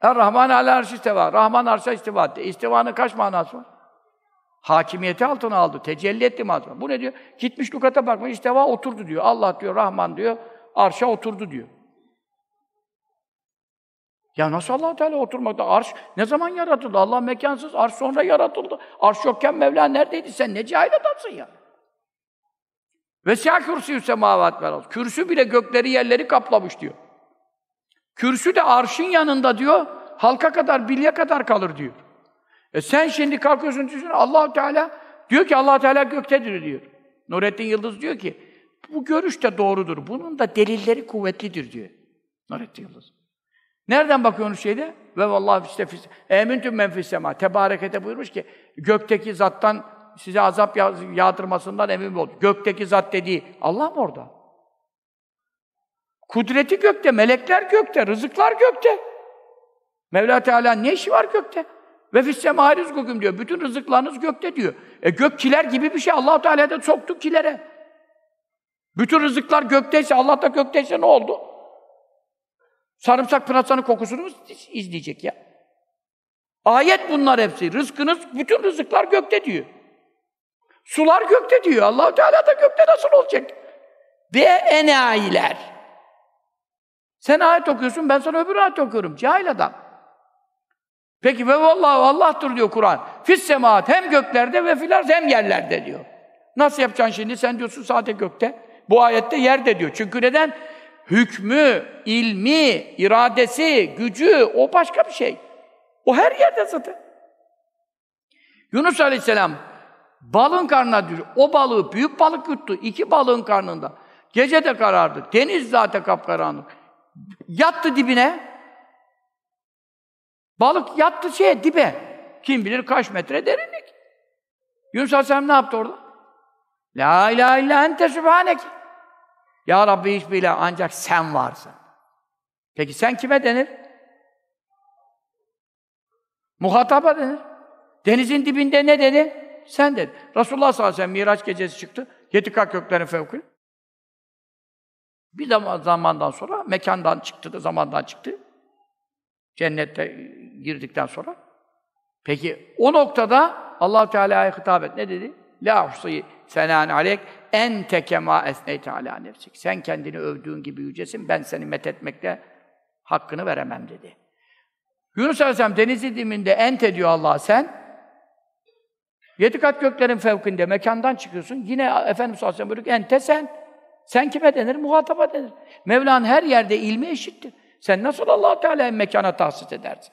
Er-Rahman ala arş istiva. Rahman arşa istiva etti. İstivanın kaç manası var? Hakimiyeti altına aldı. Tecelli etti manası. Bu ne diyor? Gitmiş lukata bakmış. istiva oturdu diyor. Allah diyor, Rahman diyor. Arşa oturdu diyor. Ya nasıl allah Teala oturmakta? Arş ne zaman yaratıldı? Allah mekansız, arş sonra yaratıldı. Arş yokken Mevla neredeydi? Sen ne cahil adamsın ya. Ve siyah kürsüyü semavat vel Kürsü bile gökleri yerleri kaplamış diyor. Kürsü de arşın yanında diyor, halka kadar, bilye kadar kalır diyor. E sen şimdi kalkıyorsun düşün Allahu Teala diyor ki Allah Teala göktedir diyor. Nurettin Yıldız diyor ki bu görüş de doğrudur. Bunun da delilleri kuvvetlidir diyor. Nurettin Yıldız. Nereden bakıyorsunuz şeyde? Ve vallahi işte emintüm men fis sema. Tebarekete buyurmuş ki gökteki zattan size azap yağdırmasından emin oldu. Gökteki zat dediği Allah mı orada? Kudreti gökte, melekler gökte, rızıklar gökte. Mevla Teala ne işi var gökte? Ve fissemâ rizkukum diyor. Bütün rızıklarınız gökte diyor. E gök kiler gibi bir şey. allah Teala da soktu kilere. Bütün rızıklar gökteyse, Allah da gökteyse ne oldu? Sarımsak pırasanın kokusunu mu izleyecek ya? Ayet bunlar hepsi. Rızkınız, bütün rızıklar gökte diyor. Sular gökte diyor. allah Teala da gökte nasıl olacak? Be enayiler. Sen ayet okuyorsun, ben sana öbür ayet okuyorum. Cahil adam. Peki ve vallahu Allah'tır diyor Kur'an. Fis semaat hem göklerde ve filarz hem yerlerde diyor. Nasıl yapacaksın şimdi? Sen diyorsun sadece gökte. Bu ayette yerde diyor. Çünkü neden? Hükmü, ilmi, iradesi, gücü o başka bir şey. O her yerde zaten. Yunus Aleyhisselam balın karnına düştü. O balığı büyük balık yuttu. İki balığın karnında. Gece de karardı. Deniz zaten kapkaranlık. Yattı dibine. Balık yattı şeye dibe. Kim bilir kaç metre derinlik. Yunus Aleyhisselam ne yaptı orada? La ilahe illa ente sübhanek. Ya Rabbi hiçbir ilah ancak sen varsın. Peki sen kime denir? Muhataba denir. Denizin dibinde ne dedi? Sen dedi. Resulullah sallallahu aleyhi ve sellem Miraç gecesi çıktı. Yedi kat göklerin fevkül. Bir zaman, zamandan sonra mekandan çıktı da zamandan çıktı. Cennette girdikten sonra. Peki o noktada allah Teala'ya hitap et. Ne dedi? La uhsi senan alek en tekema esneyte ala nefsik. Sen kendini övdüğün gibi yücesin. Ben seni met etmekte hakkını veremem dedi. Yunus Aleyhisselam denizi diminde ente diyor Allah sen. Yedi kat göklerin fevkinde mekandan çıkıyorsun. Yine Efendimiz Aleyhisselam buyuruyor ente sen. Sen kime denir? Muhataba denir. Mevla'nın her yerde ilmi eşittir. Sen nasıl allah Teala'ya mekana tahsis edersin?